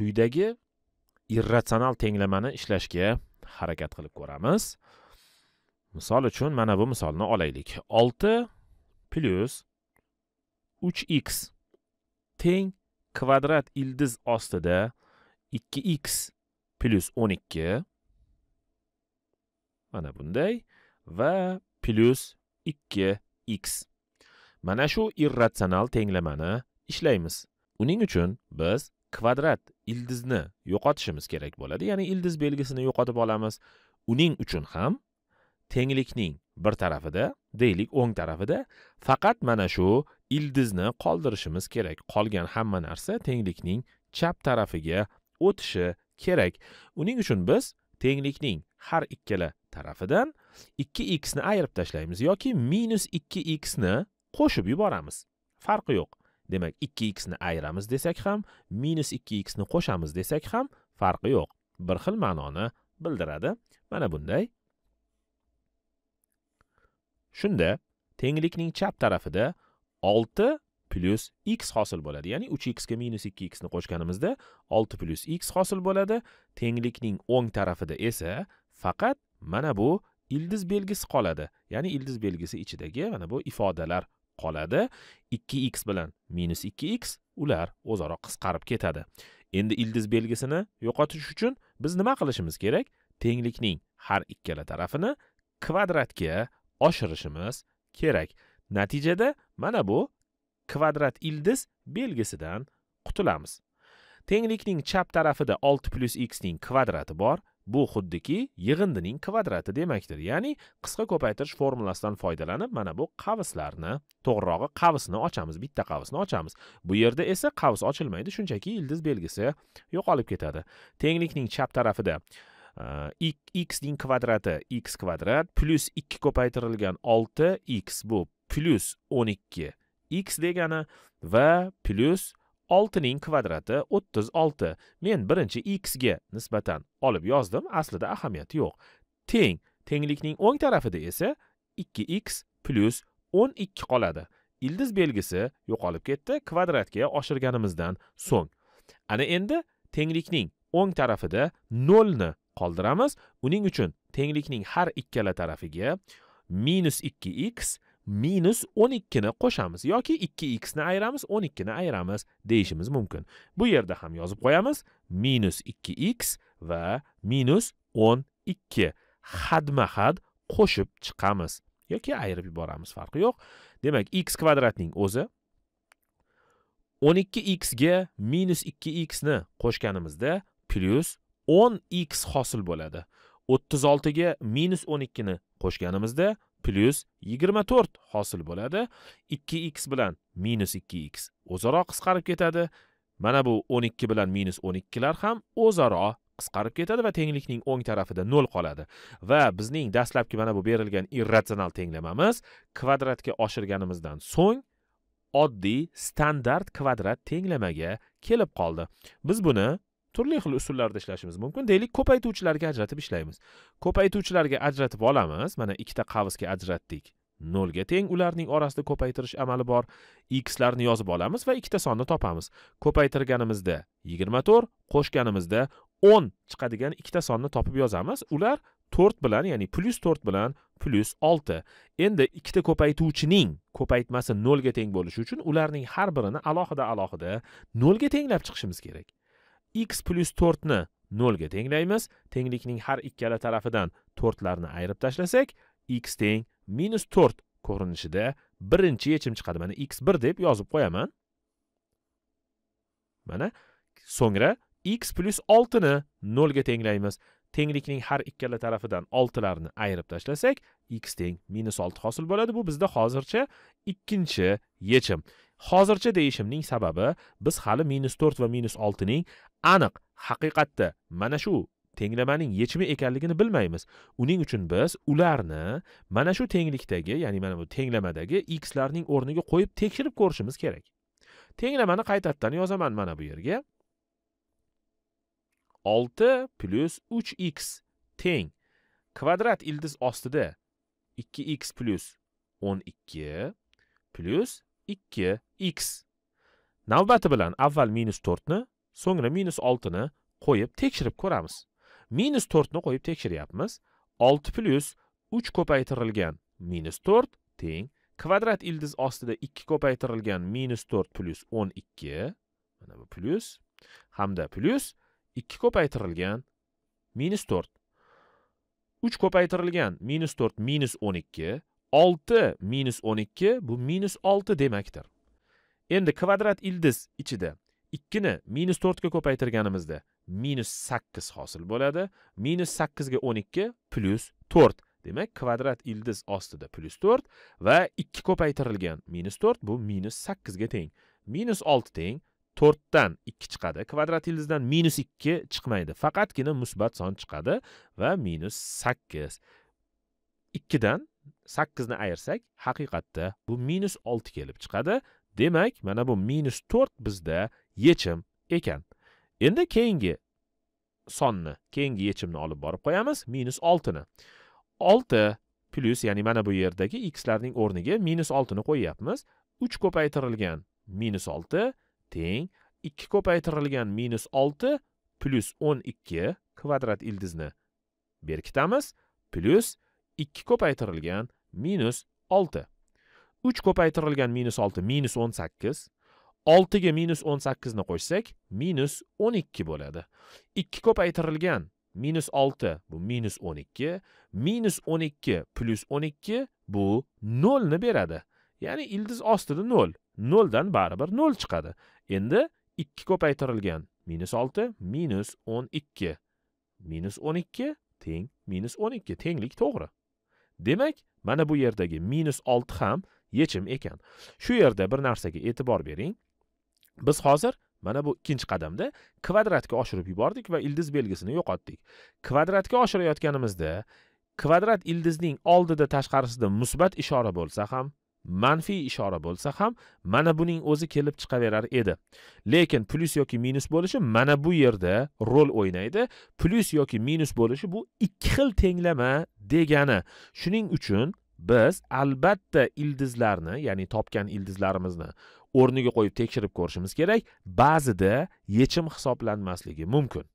quyidagi irratsional tenglamani ishlashga harakat qilib ko'ramiz misol uchun mana bu misolni olaylik olti plyus uch x teng kvadrat ildiz ostida ikki x plyus o'n ikki mana bunday va plyus ikki x mana shu irratsional tenglamani ishlaymiz uning uchun biz kvadrat ildizni yo'qotishimiz kerak bo'ladi ya'ni ildiz belgisini yo'qotib olamiz uning uchun ham tenglikning bir tarafida deylik o'ng tarafida faqat mana shu ildizni qoldirishimiz kerak qolgan hamma narsa tenglikning chap tarafiga o'tishi kerak uning uchun biz tenglikning har ikkala tarafidan 2x ni ayirib tashlaymiz yoki minus 2x ni qo'shib yuboramiz farqi yo'q demak 2x ni ayiramiz desak ham minus 2x ni qo'shamiz desak ham farqi yo'q bir xil ma'noni bildiradi mana bunday shunda tenglikning chap tarafida 6 plyus x hosil bo'ladi ya'ni 3x ga minus 2x ni qo'shganimizda 6 plyus x hosil bo'ladi tenglikning o'ng tarafida esa faqat mana bu ildiz belgisi qoladi ya'ni ildiz belgisi ichidagi mana bu ifodalar qoladi 2x bilan minus 2x ular o'zaro qisqarib ketadi endi ildiz belgisini yo'qotish uchun biz nima qilishimiz kerak tenglikning har ikkala tarafini kvadratga oshirishimiz kerak natijada mana bu kvadrat ildiz belgisidan qutulamiz tenglikning chap tarafida 6 plus x ning kvadrati bor bu xuddiki yig'indining kvadrati demakdir ya'ni qisqa ko'paytirish formulasidan foydalanib mana bu qavslarni to'g'rirog'i qavsni ochamiz bitta qavsni ochamiz bu yerda esa qavs ochilmaydi shunchaki ildiz belgisi yo'qolib ketadi tenglikning chap tarafida e, x ning kvadrati x kvadrat plyus ikki ko'paytirilgan olti x bu plyus o'n ikki x degani va plyus 6 ning kvadrati 36. men birinchi x ga nisbatan olib yozdim aslida ahamiyati yo'q teng tenglikning o'ng tarafida esa 2 x plus 12 qoladi ildiz belgisi yo'qolib ketdi kvadratga oshirganimizdan so'ng ana endi tenglikning o'ng tarafida 0 ni qoldiramiz uning uchun tenglikning har ikkala tarafiga minus x minus 12 ni qo'shamiz yoki 2x ni ayiramiz 12 ni ayiramiz deyishimiz mumkin bu yerda ham yozib qo'yamiz minus 2x va minus 12 hadma had qo'shib chiqamiz yoki ayirib yuboramiz farqi yo'q demak x kvadratning o'zi 12 x ga minus 2 x ni qo'shganimizda plyus 10 x hosil bo'ladi 36 ga minus 12 ni qo'shganimizda plyus yigirma to'rt hosil bo'ladi ikki x bilan minus ikki x o'zaro qisqarib ketadi mana bu o'n ikki bilan minus o'n ikkilar ham o'zaro qisqarib ketadi va tenglikning o'ng tarafida nol qoladi va bizning dastlabki mana bu berilgan irratsional tenglamamiz kvadratga oshirganimizdan so'ng oddiy standart kvadrat tenglamaga kelib qoldi biz buni turli xil usullarda ishlashimiz mumkin deylik ko'paytuvchilarga ajratib ishlaymiz ko'paytuvchilarga ajratib olamiz mana ikkita qavsga ajratdik nolga teng ularning orasida ko'paytirish amali bor xlarni yozib olamiz va ikkita sonni topamiz ko'paytirganimizda yigirma to'rt qo'shganimizda o'n chiqadigan ikkita sonni topib yozamiz ular to'rt bilan ya'ni plyus to'rt bilan plyus olti endi ikkita ko'paytuvchining ko'paytmasi nolga teng bo'lishi uchun ularning har birini alohida alohida nolga tenglab chiqishimiz kerak x plyus to'rtni nolga tenglaymiz tenglikning har ikkala tarafidan to'rtlarni ayirib tashlasak x teng minus to'rt ko'rinishida birinchi yechim chiqadi mana x bir deb yozib qo'yaman mana so'ngra x plyus oltini nolga tenglaymiz tenglikning har ikkala tarafidan oltilarni ayirib tashlasak x teng minus olti hosil bo'ladi bu bizda hozircha ikkinchi yechim hozircha deyishimning sababi biz hali minus to'rt va minus oltining aniq haqiqatda mana shu tenglamaning yechimi ekanligini bilmaymiz uning uchun biz ularni mana shu tenglikdagi ya'ni mana bu tenglamadagi x larning o'rniga qo'yib tekshirib ko'rishimiz kerak tenglamani qaytadan yozaman mana bu yerga 6 plyus 3x teng kvadrat ildiz ostida 2x plyus 12 plyus 2x navbati bilan avval minus 4 ni so'ngra minus oltini qo'yib tekshirib ko'ramiz minus to'rtni qo'yib tekshiryapmiz olti plyus uch ko'paytirilgan minus to'rt teng kvadrat ildiz ostida ikki ko'paytirilgan minus to'rt plyus o'n ikki mana bu plyus hamda plyus ikki ko'paytirilgan minus to'rt uch ko'paytirilgan minus to'rt minus o'n ikki olti minus o'n ikki bu minus olti demakdir endi kvadrat ildiz ichida ikkini minus to'rtga ko'paytirganimizda minus sakkiz hosil bo'ladi minus sakkizga o'n ikki plyus to'rt demak kvadrat ildiz ostida plyus to'rt va ikki ko'paytirilgan minus to'rt bu minus sakkizga teng minus olti teng to'rtdan ikki chiqadi kvadrat ildizdan minus ikki chiqmaydi faqatgina musbat son chiqadi va minus sakkiz ikkidan sakkizni ayirsak haqiqatda bu minus olti kelib chiqadi demak mana bu minus to'rt bizda yechim ekan endi keyingi sonni keyingi yechimni olib borib qo'yamiz minus oltini olti plyus ya'ni mana bu yerdagi xlarning o'rniga minus oltini qo'yyapmiz uch ko'paytirilgan minus olti teng ikki ko'paytirilgan minus olti plyus o'n ikki kvadrat ildizni berkitamiz plyus ikki ko'paytirilgan minus olti uch ko'paytirilgan minus olti minus o'n sakkiz oltiga minus o'n sakkizni qo'shsak minus o'n ikki bo'ladi ikki ko'paytirilgan minus olti bu minus o'n ikki minus o'n ikki plyus o'n ikki bu nolni beradi ya'ni ildiz ostida nol noldan baribir nol chiqadi endi ikki ko'paytirilgan minus olti minus o'n ikki minus o'n ikki teng minus o'n ikki tenglik to'g'ri demak mana bu yerdagi minus olti ham yechim ekan shu yerda bir narsaga e'tibor bering biz hozir mana bu ikkinchi qadamda kvadratga oshirib yubordik va ildiz belgisini yo'qotdik kvadratga oshirayotganimizda kvadrat ildizning oldida tashqarisida musbat ishora bo'lsa ham manfiy ishora bo'lsa ham mana buning o'zi kelib chiqaverar edi lekin plyus yoki minus bo'lishi mana bu yerda rol o'ynaydi plyus yoki minus bo'lishi bu ikki xil tenglama degani shuning uchun biz albatta ildizlarni ya'ni topgan ildizlarimizni o'rniga qo'yib tekshirib ko'rishimiz kerak ba'zida yechim hisoblanmasligi mumkin